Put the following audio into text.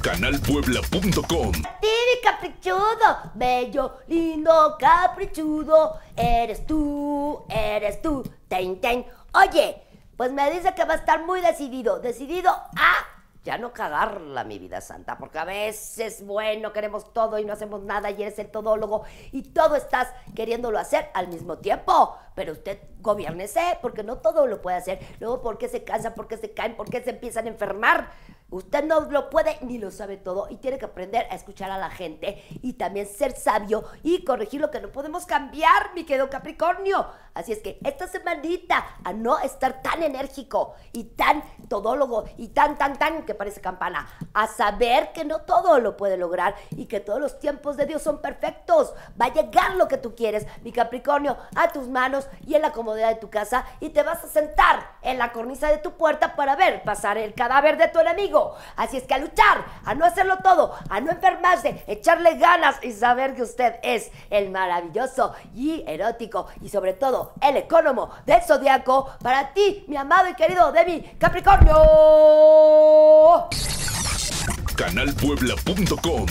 canalpuebla.com. Tiri caprichudo, bello, lindo, caprichudo, eres tú, eres tú, ten, ten. Oye, pues me dice que va a estar muy decidido, decidido a ya no cagarla, mi vida santa, porque a veces, bueno, queremos todo y no hacemos nada y eres el todólogo y todo estás queriéndolo hacer al mismo tiempo. Pero usted gobiernese, porque no todo lo puede hacer. Luego, ¿por qué se cansan? ¿Por qué se caen? ¿Por qué se empiezan a enfermar? Usted no lo puede ni lo sabe todo y tiene que aprender a escuchar a la gente y también ser sabio y corregir lo que no podemos cambiar, mi querido Capricornio. Así es que esta semanita a no estar tan enérgico y tan todólogo y tan, tan, tan que parece campana, a saber que no todo lo puede lograr y que todos los tiempos de Dios son perfectos. Va a llegar lo que tú quieres, mi Capricornio, a tus manos y en la comodidad de tu casa y te vas a sentar en la cornisa de tu puerta para ver pasar el cadáver de tu enemigo Así es que a luchar, a no hacerlo todo, a no enfermarse, echarle ganas y saber que usted es el maravilloso y erótico y sobre todo el ecónomo del zodiaco para ti, mi amado y querido Debbie Capricornio. Canalpuebla.com